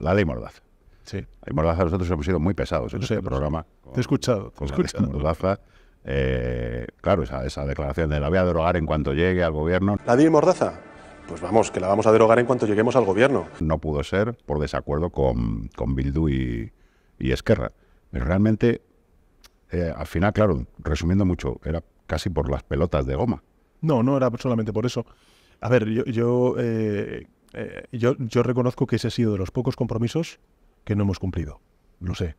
la ley Mordaza. Sí. La ley Mordaza, nosotros hemos sido muy pesados en ese programa. te he escuchado. Eh, claro, esa, esa, declaración de la voy a derogar en cuanto llegue al gobierno. ¿La ley Mordaza? Pues vamos, que la vamos a derogar en cuanto lleguemos al gobierno. No pudo ser por desacuerdo con, con Bildu y, Esquerra. Pero realmente, eh, al final, claro, resumiendo mucho, era casi por las pelotas de goma. No, no era solamente por eso. A ver, yo, eh, eh, yo, reconozco que ese ha sido de los pocos compromisos que no hemos cumplido, lo sé.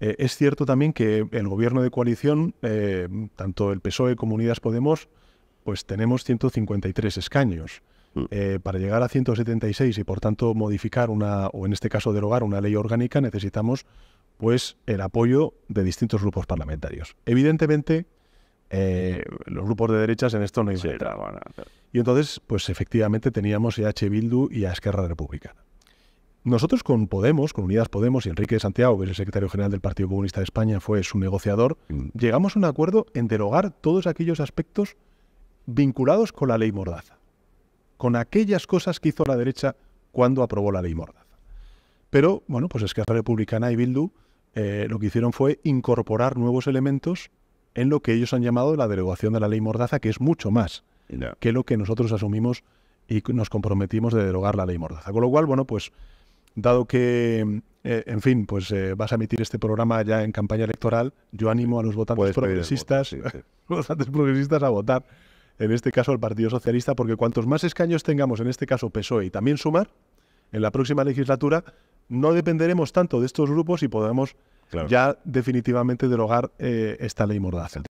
Eh, es cierto también que el gobierno de coalición, eh, tanto el PSOE como Unidas Podemos, pues tenemos 153 escaños. Mm. para llegar a 176 y por tanto modificar una, o en este caso derogar una ley orgánica, necesitamos pues el apoyo de distintos grupos parlamentarios. Evidentemente, los grupos de derechas en esto no iban y entonces, pues efectivamente teníamos a H. Bildu y a Esquerra Republicana. Nosotros con Podemos, con Unidas Podemos y Enrique Santiago, que es el secretario general del Partido Comunista de España, fue su negociador, mm. llegamos a un acuerdo en derogar todos aquellos aspectos vinculados con la ley Mordaza, con aquellas cosas que hizo la derecha cuando aprobó la ley Mordaza. Pero, bueno, pues Esquerra Republicana y Bildu eh, lo que hicieron fue incorporar nuevos elementos en lo que ellos han llamado la derogación de la ley Mordaza, que es mucho más que lo que nosotros asumimos y nos comprometimos de derogar la ley Mordaza. Con lo cual, bueno, pues dado que, eh, en fin, pues eh, vas a emitir este programa ya en campaña electoral, yo animo a los votantes progresistas, progresistas a votar, en este caso al Partido Socialista, porque cuantos más escaños tengamos, en este caso PSOE y también Sumar, en la próxima legislatura no dependeremos tanto de estos grupos y podremos ya definitivamente derogar eh, esta ley mordaza.